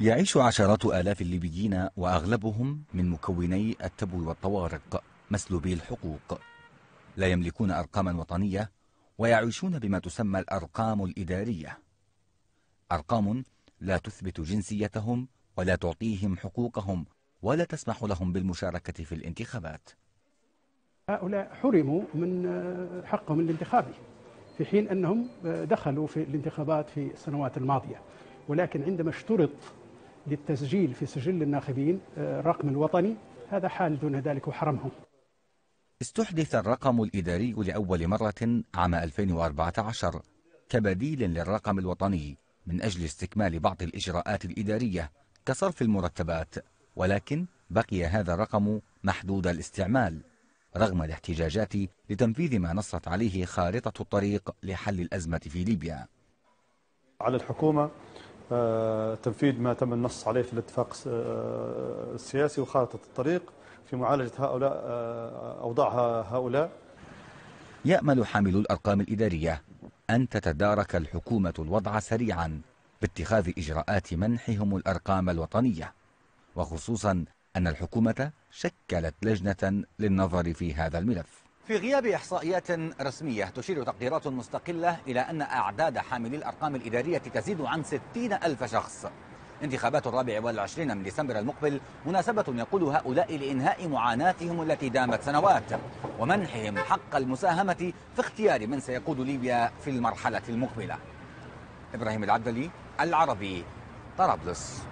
يعيش عشرات آلاف الليبيين وأغلبهم من مكوني التبو والطوارق مسلوبي الحقوق لا يملكون أرقاما وطنية ويعيشون بما تسمى الأرقام الإدارية أرقام لا تثبت جنسيتهم ولا تعطيهم حقوقهم ولا تسمح لهم بالمشاركة في الانتخابات هؤلاء حرموا من آه، حقهم الانتخابي في حين أنهم آه، دخلوا في الانتخابات في السنوات الماضية ولكن عندما اشترط للتسجيل في سجل الناخبين الرقم آه، الوطني هذا حال دون ذلك وحرمهم استحدث الرقم الإداري لأول مرة عام 2014 كبديل للرقم الوطني من أجل استكمال بعض الإجراءات الإدارية كصرف المرتبات ولكن بقي هذا الرقم محدود الاستعمال رغم الاحتجاجات لتنفيذ ما نصت عليه خارطة الطريق لحل الأزمة في ليبيا على الحكومة آه، تنفيذ ما تم النص عليه في الاتفاق آه، السياسي وخارطة الطريق في معالجة هؤلاء آه، أوضاع هؤلاء يأمل حامل الأرقام الإدارية أن تتدارك الحكومة الوضع سريعا باتخاذ إجراءات منحهم الأرقام الوطنية وخصوصا أن الحكومة شكلت لجنة للنظر في هذا الملف في غياب إحصائيات رسمية تشير تقديرات مستقلة إلى أن أعداد حاملي الأرقام الإدارية تزيد عن 60 ألف شخص انتخابات الرابع والعشرين من ديسمبر المقبل مناسبة يقول هؤلاء لإنهاء معاناتهم التي دامت سنوات ومنحهم حق المساهمة في اختيار من سيقود ليبيا في المرحلة المقبلة إبراهيم العبدلي العربي طرابلس